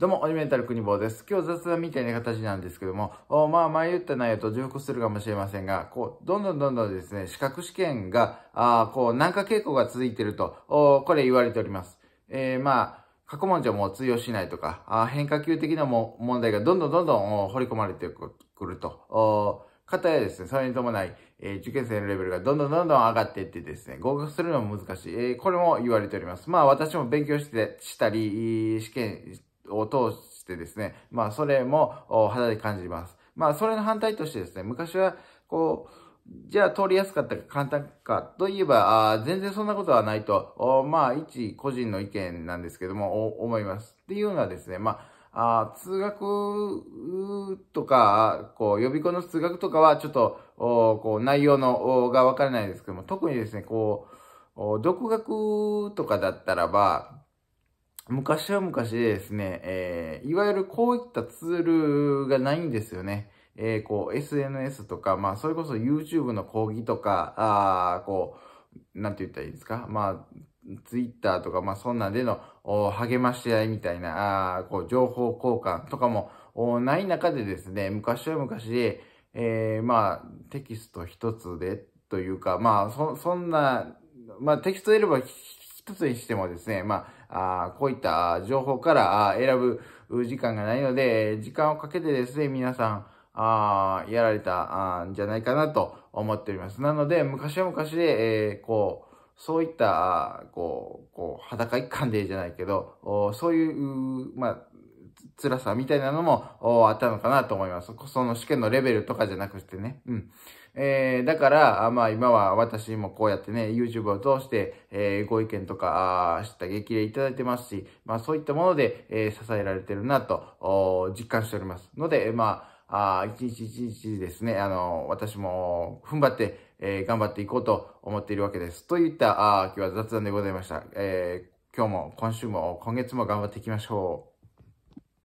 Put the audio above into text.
どうも、オリメンタル国坊です。今日雑談みたいな形なんですけども、まあ、前言った内容と重複するかもしれませんが、こう、どんどんどんどんですね、資格試験が、あこう、難化傾向が続いてると、これ言われております。えー、まあ、過去問じゃもう通用しないとか、あ変化球的なも問題がどんどんどんどん掘り込まれてくると、かたやですね、それに伴い、えー、受験生のレベルがどんどんどんどん上がっていってですね、合格するのも難しい。えー、これも言われております。まあ私も勉強して、したり、試験を通してですね、まあ、それも肌で感じます。まあ、それの反対としてですね、昔は、こう、じゃあ通りやすかったか簡単かといえば、あ全然そんなことはないと、まあ、一個人の意見なんですけども、思います。っていうのはですね、まあ、あ通学とか、こう、予備校の通学とかは、ちょっと、こう、内容の、がわからないですけども、特にですね、こう、独学とかだったらば、昔は昔でですね、えー、いわゆるこういったツールがないんですよね。えー、こう、SNS とか、まあ、それこそ YouTube の講義とか、ああ、こう、なんて言ったらいいですか。まあ、Twitter とか、まあ、そんなんでの、励まし合いみたいな、ああ、こう、情報交換とかも、ない中でですね、昔は昔で、えー、まあ、テキスト一つで、というか、まあ、そ、そんな、まあ、テキスト得れば一つにしてもですね、まあ、あこういった情報から選ぶ時間がないので、時間をかけてですね、皆さん、あやられたんじゃないかなと思っております。なので、昔は昔で、えー、こう、そういった、こう、こう、裸一貫でじゃないけど、そういう、まあ、辛さみたいなのもあったのかなと思います。その試験のレベルとかじゃなくてね。うん。えー、だから、まあ今は私もこうやってね、YouTube を通して、えー、ご意見とか、知った激励いただいてますし、まあそういったもので、えー、支えられてるなと、実感しております。ので、まあ、あ一日一日ですね、あの、私も踏ん張って、えー、頑張っていこうと思っているわけです。といった、あ今日は雑談でございました。えー、今日も、今週も、今月も頑張っていきましょう。